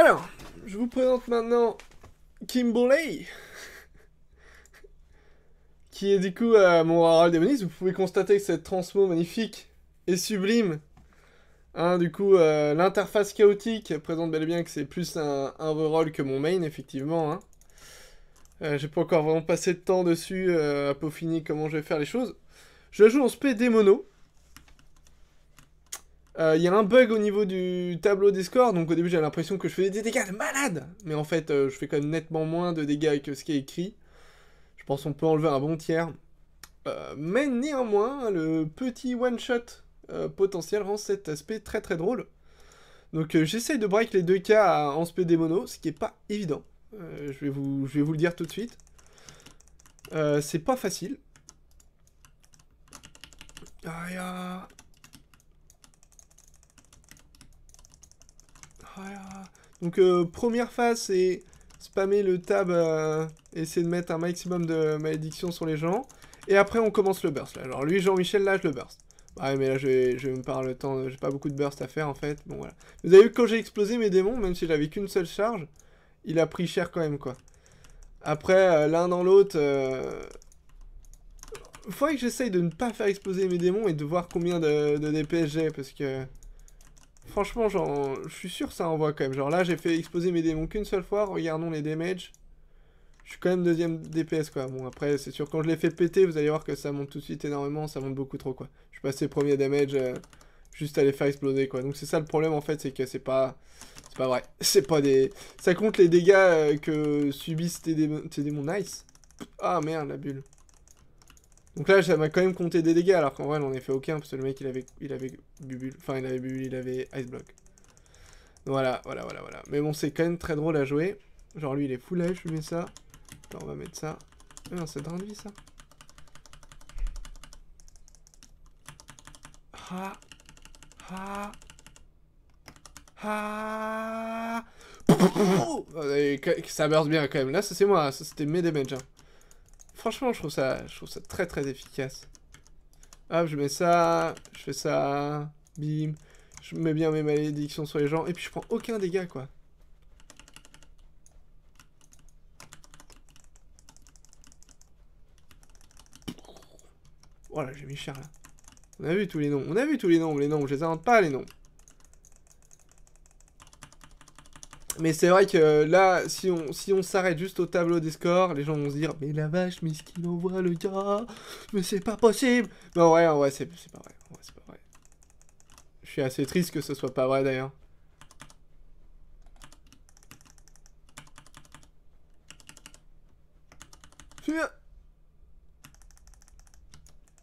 Alors, je vous présente maintenant Kimberley, qui est du coup euh, mon Reroll Démoniste. Vous pouvez constater que cette transmo magnifique et sublime. Hein, du coup, euh, l'interface chaotique présente bel et bien que c'est plus un, un que mon main, effectivement. Hein. Euh, j'ai pas encore vraiment passé de temps dessus à peaufiner comment je vais faire les choses. Je joue en spé démono, euh, il y a un bug au niveau du tableau des scores, donc au début j'ai l'impression que je faisais des dégâts de malade, mais en fait euh, je fais quand même nettement moins de dégâts que ce qui est écrit. Je pense qu'on peut enlever un bon tiers. Euh, mais néanmoins, le petit one-shot potentiel rend cet aspect très très drôle. Donc j'essaye de break les deux cas en speed mono, ce qui n'est pas évident. je, vais vous, vais vous le dire tout de suite. C'est pas facile. Donc, euh, première phase, c'est spammer le tab, euh, essayer de mettre un maximum de malédiction sur les gens. Et après, on commence le burst. Alors, lui, Jean-Michel, là, je le burst. Ouais, mais là, je me parle le temps. J'ai pas beaucoup de burst à faire, en fait. Bon, voilà. Vous avez vu, quand j'ai explosé mes démons, même si j'avais qu'une seule charge, il a pris cher quand même, quoi. Après, euh, l'un dans l'autre... Euh... Faudrait que j'essaye de ne pas faire exploser mes démons et de voir combien de, de DPS j'ai, parce que... Franchement, genre, je suis sûr que ça envoie quand même. Genre là, j'ai fait exploser mes démons qu'une seule fois. Regardons les damages. Je suis quand même deuxième DPS, quoi. Bon, après, c'est sûr, quand je les fais péter, vous allez voir que ça monte tout de suite énormément. Ça monte beaucoup trop, quoi. Je suis passé premier damage euh, juste à les faire exploser, quoi. Donc c'est ça le problème, en fait, c'est que c'est pas... C'est pas vrai. C'est pas des... Ça compte les dégâts euh, que subissent tes, démons. tes démons. Nice. Ah, merde, la bulle. Donc là, ça m'a quand même compté des dégâts, alors qu'en vrai, on a fait aucun, parce que le mec, il avait, il avait bubule, enfin, il avait bubule, il avait ice block. Voilà, voilà, voilà, voilà. Mais bon, c'est quand même très drôle à jouer. Genre, lui, il est full life, je mets ça. Attends, on va mettre ça. Ah non, c'est drain de vie, ça. Ha. Ha. Oh, ça burst bien, quand même. Là, c'est moi, hein. c'était mes damage, hein. Franchement, je trouve ça, je trouve ça très très efficace. Hop, je mets ça, je fais ça, bim. Je mets bien mes malédictions sur les gens et puis je prends aucun dégât quoi. Voilà, oh j'ai mis cher là. On a vu tous les noms, on a vu tous les noms, les noms, je les invente pas les noms. Mais c'est vrai que euh, là, si on si on s'arrête juste au tableau des scores, les gens vont se dire mais la vache, mais ce qu'il envoie le gars, mais c'est pas possible. Non bah ouais, ouais, c'est c'est pas vrai, c'est pas vrai. Je suis assez triste que ce soit pas vrai d'ailleurs.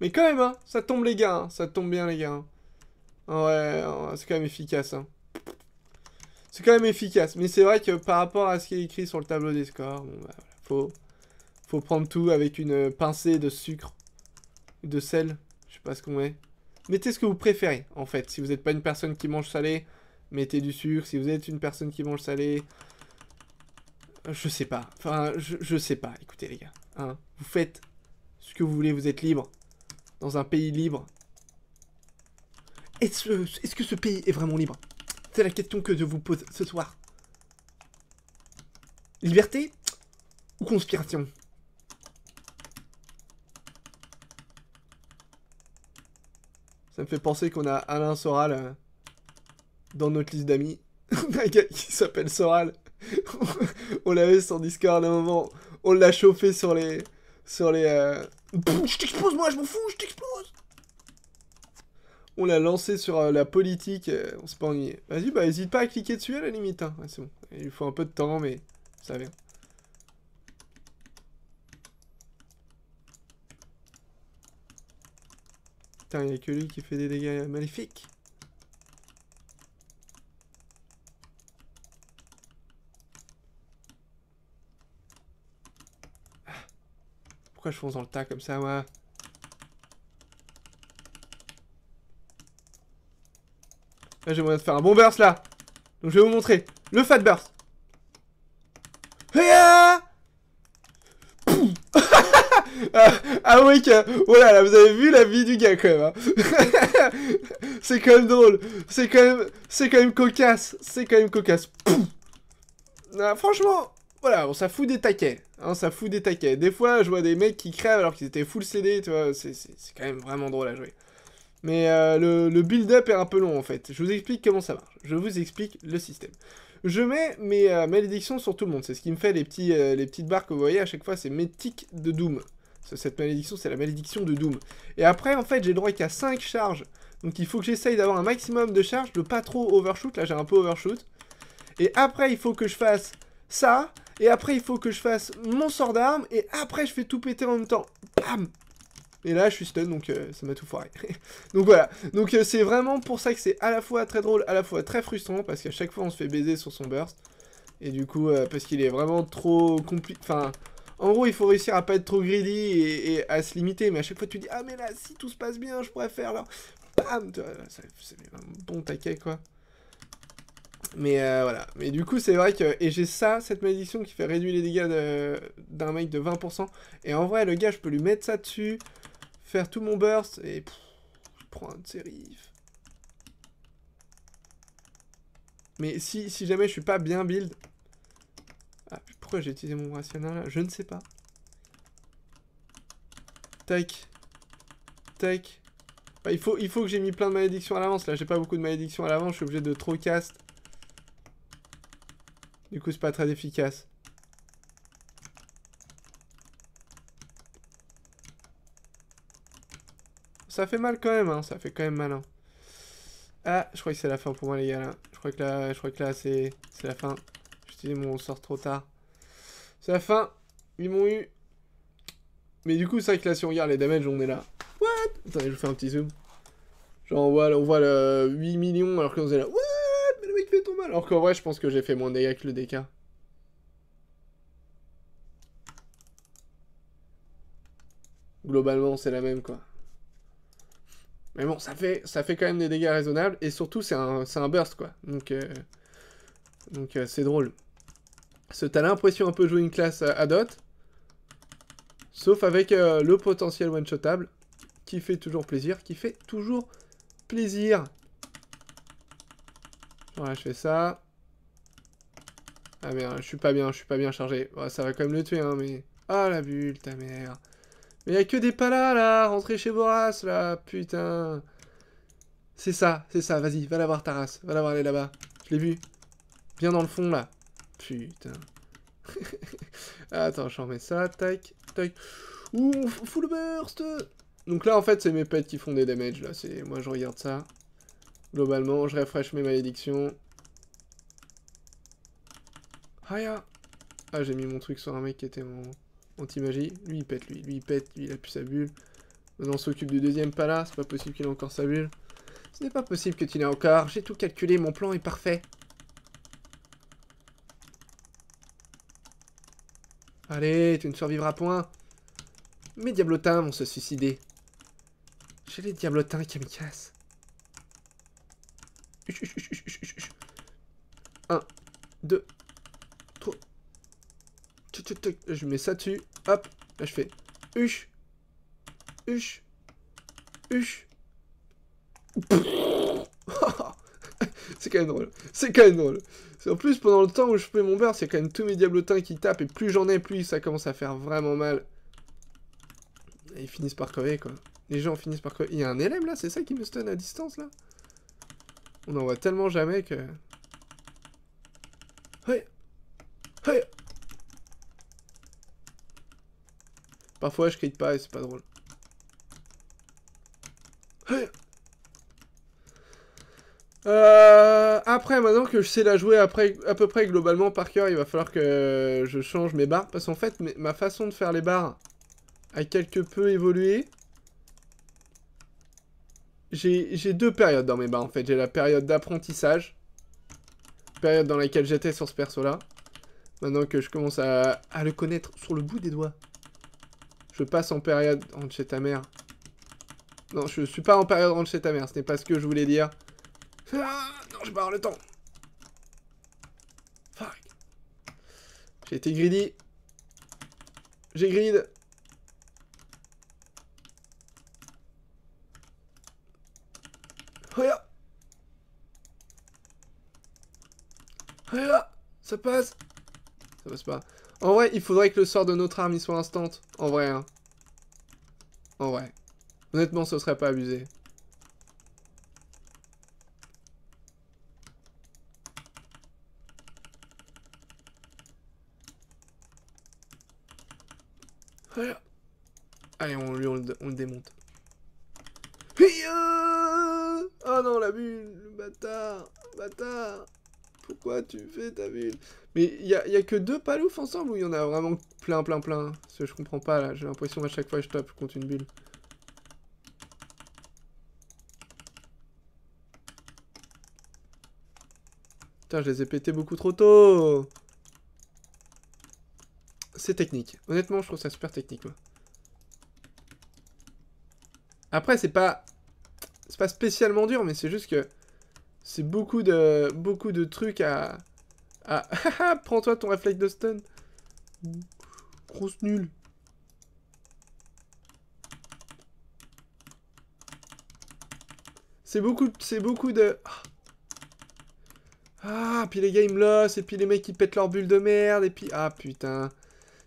Mais quand même, hein, ça tombe les gars, hein. ça tombe bien les gars. Ouais, hein. c'est quand même efficace. Hein. C'est quand même efficace. Mais c'est vrai que par rapport à ce qui est écrit sur le tableau des scores, bon, bah, faut, faut prendre tout avec une pincée de sucre, de sel. Je sais pas ce qu'on met. Mettez ce que vous préférez, en fait. Si vous n'êtes pas une personne qui mange salé, mettez du sucre. Si vous êtes une personne qui mange salé, je sais pas. Enfin, je, sais pas. Écoutez, les gars. Hein, vous faites ce que vous voulez. Vous êtes libre. Dans un pays libre. Est-ce euh, que ce pays est vraiment libre c'est la question que je vous pose ce soir. Liberté ou conspiration Ça me fait penser qu'on a Alain Soral euh, dans notre liste d'amis. Un gars qui s'appelle Soral. on l'avait sur Discord à un moment. On l'a chauffé sur les... Sur les... Euh, je t'explose moi, je m'en fous, je t'explose on l'a lancé sur euh, la politique, euh, on s'est pas ennuyé. Vas-y, bah hésite pas à cliquer dessus à la limite. Hein. c'est bon. Il faut un peu de temps, mais ça vient. Putain, il a que lui qui fait des dégâts maléfiques. Ah. Pourquoi je fonce dans le tas comme ça, moi Là, j'ai moyen de faire un bon burst, là. Donc, je vais vous montrer. Le fat burst. Ah ah oui que... Oh là là, vous avez vu la vie du gars quand même. Hein. c'est quand même drôle. C'est quand même... C'est quand même cocasse. C'est quand même cocasse. Ah, franchement, voilà, on ça fout des taquets. Hein, ça fout des taquets. Des fois, je vois des mecs qui crèvent alors qu'ils étaient full CD, tu vois. C'est quand même vraiment drôle à jouer. Mais euh, le, build-up est un peu long en fait. Je vous explique comment ça marche. Je vous explique le système. Je mets mes euh, malédictions sur tout le monde. C'est ce qui me fait les, petits, euh, les petites barres que vous voyez à chaque fois. C'est mes tics de Doom. Cette malédiction, c'est la malédiction de Doom. Et après, en fait, j'ai le droit qu'à 5 charges. Donc il faut que j'essaye d'avoir un maximum de charges, de pas trop overshoot. Là, j'ai un peu overshoot. Et après, il faut que je fasse ça. Et après, il faut que je fasse mon sort d'arme. Et après, je fais tout péter en même temps. Bam et là, je suis stun, donc euh, ça m'a tout foiré. donc voilà. Donc euh, c'est vraiment pour ça que c'est à la fois très drôle, à la fois très frustrant, parce qu'à chaque fois, on se fait baiser sur son burst. Et du coup, euh, parce qu'il est vraiment trop compliqué. Enfin, en gros, il faut réussir à pas être trop greedy et, à se limiter. Mais à chaque fois, tu dis, ah mais là, si tout se passe bien, je pourrais faire, là. Bam C'est un bon taquet, quoi. Mais voilà. Mais du coup, c'est vrai que. Et j'ai ça, cette malédiction qui fait réduire les dégâts d'un mec de 20%. Et en vrai, le gars, je peux lui mettre ça dessus faire tout mon burst et je prends un de riffs. Mais si, jamais je suis pas bien build... Ah, pourquoi j'ai utilisé mon rationnel là Je ne sais pas. Tac. Tac. Bah, il, faut, il faut que j'ai mis plein de malédictions à l'avance. Là, j'ai pas beaucoup de malédictions à l'avance. Je suis obligé de trop cast. Du coup, c'est pas très efficace. Ça fait mal quand même, hein. Ça fait quand même mal, Ah, je crois que c'est la fin pour moi, les gars, là. Je crois que là, je crois que là, c'est la fin. Je dis, mon sort trop tard. C'est la fin. Ils m'ont eu. Mais du coup, c'est vrai que là, si on regarde les damages, on est là. What Attendez, je vous fais un petit zoom. Genre, on voit, on voit le 8 millions, alors qu'on est là. What Mais le mec fait ton mal. Alors qu'en vrai, je pense que j'ai fait moins de dégâts que le DK. Globalement, c'est la même, quoi. Mais bon, ça fait, ça fait quand même des dégâts raisonnables. Et surtout, c'est un, un, burst, quoi. Donc, euh, donc euh, c'est drôle. T'as l'impression un peu jouer une classe à dot. Sauf avec euh, le potentiel one-shotable. Qui fait toujours plaisir. Qui fait toujours plaisir. Voilà, je fais ça. Ah merde, je suis pas bien, je suis pas bien chargé. ça va quand même le tuer, hein, mais... Ah, la bulle, ta mère. Mais il a que des palas, là Rentrez chez Boras, là Putain C'est ça, c'est ça, vas-y, va la voir, ta race. Va la voir, aller là-bas. Je l'ai vu. Viens dans le fond, là. Putain. Ah, attends, j'en mets ça, tac, tac. Ouh, full burst Donc là, en fait, c'est mes pets qui font des damage, là. C'est Moi, je regarde ça. Globalement, je refresh mes malédictions. Ah, Ah, j'ai mis mon truc sur un mec qui était mon... On magie Lui, il pète, lui. Lui, il pète. Lui, il a plus sa bulle. Maintenant, on s'occupe du deuxième pas là. C'est pas possible qu'il ait encore sa bulle. Ce n'est pas possible que tu l'aies encore. J'ai tout calculé. Mon plan est parfait. Allez, tu ne survivras point. Mes diablotins vont se suicider. J'ai les diablotins qui me cassent. 1, 2, je mets ça dessus, hop, là je fais huche, huche, huche. c'est quand même drôle, c'est quand même drôle. En plus, pendant le temps où je fais mon beurre, c'est quand même tous mes diablotins qui tapent, et plus j'en ai, plus ça commence à faire vraiment mal. ils finissent par crever, quoi. Les gens finissent par crever. Il y a un élève, là, c'est ça qui me stun à distance, là On en voit tellement jamais que... Ouais. Ouais. Parfois, je crie pas et c'est pas drôle. Euh, après, maintenant que je sais la jouer après, à peu près globalement par cœur, il va falloir que je change mes barres. Parce qu'en fait, ma façon de faire les barres a quelque peu évolué. J'ai deux périodes dans mes barres, en fait. J'ai la période d'apprentissage. Période dans laquelle j'étais sur ce perso-là. Maintenant que je commence à le connaître sur le bout des doigts. Je passe en période de chez ta mère. Non, je suis pas en période range chez ta mère. Ce n'est pas ce que je voulais dire. Ah, non, je barre le temps. J'ai été greedy. J'ai grid. Ça passe. Ça passe pas. En oh vrai, il faudrait que le sort de notre arme y soit instant. En vrai, hein. En vrai. Honnêtement, ce serait pas abusé. Allez, on, lui, on le, démonte. Ah oh non, la bulle, bâtard, bâtard. Pourquoi tu fais ta ville Mais il y a, que deux paloufs ensemble ou il y en a vraiment plein, plein, plein Parce que je comprends pas là, j'ai l'impression à chaque fois que je tape contre une bulle. Putain, je les ai pétés beaucoup trop tôt C'est technique. Honnêtement, je trouve ça super technique, Après, c'est pas... C'est pas spécialement dur, mais c'est juste que... C'est beaucoup de, beaucoup de trucs à... à... Ah, prends-toi ton réflexe de stun. Grosse nulle. C'est beaucoup, c'est beaucoup de... Ah, ah puis les gars, ils et puis les mecs, qui pètent leur bulle de merde, et puis... Ah, putain.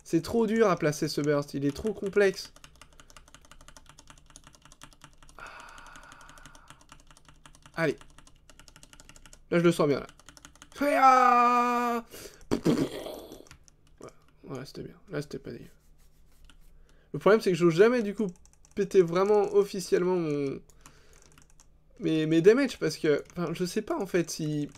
C'est trop dur à placer ce burst, il est trop complexe. Ah. Allez, Là, je le sens bien, là. c'était bien. Là, c'était pas dégueu. Le problème, c'est que je n'ose jamais, du coup, péter vraiment officiellement mon... mes, mes parce que... Enfin, je sais pas, en fait, si...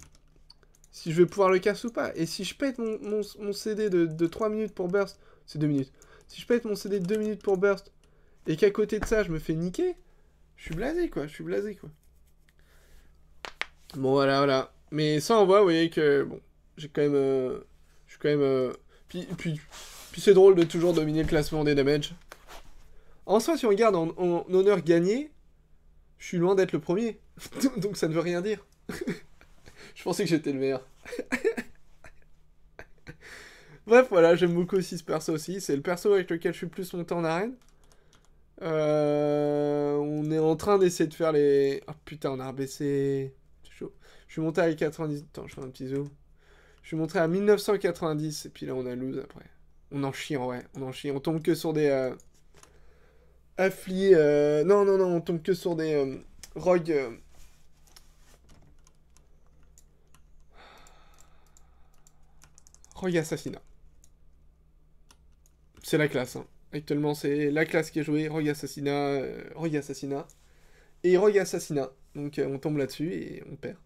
Si je vais pouvoir le casser ou pas. Et si je pète mon, mon, CD de, de, 3 minutes pour burst... C'est 2 minutes. Si je pète mon CD de 2 minutes pour burst, et qu'à côté de ça, je me fais niquer, je suis blasé, quoi. Je suis blasé, quoi. Bon, voilà, voilà. Mais ça, on voit, vous voyez que, bon, j'ai quand même... Euh, je suis quand même... Euh, puis, c'est drôle de toujours dominer le classement des damages. En soi, si on regarde en, honneur gagné, je suis loin d'être le premier. Donc ça ne veut rien dire. je pensais que j'étais le meilleur. Bref, voilà, j'aime beaucoup aussi ce perso aussi. C'est le perso avec lequel je suis le plus longtemps en arène. Euh, on est en train d'essayer de faire les... Ah oh, putain, on a rabaissé... Je suis monté à 90. Attends, je fais un petit zoom. Je suis monté à 1990 et puis là on a lose après. On en chie, ouais, on en chie. On tombe que sur des euh, Affli... Euh, non, non, non, on tombe que sur des euh, Rogue... Rogue Assassinat. C'est la classe. Hein. Actuellement, c'est la classe qui est jouée. Rogue Assassinat, Rogue Assassinat et Rogue Assassinat. Donc on tombe là-dessus et on perd.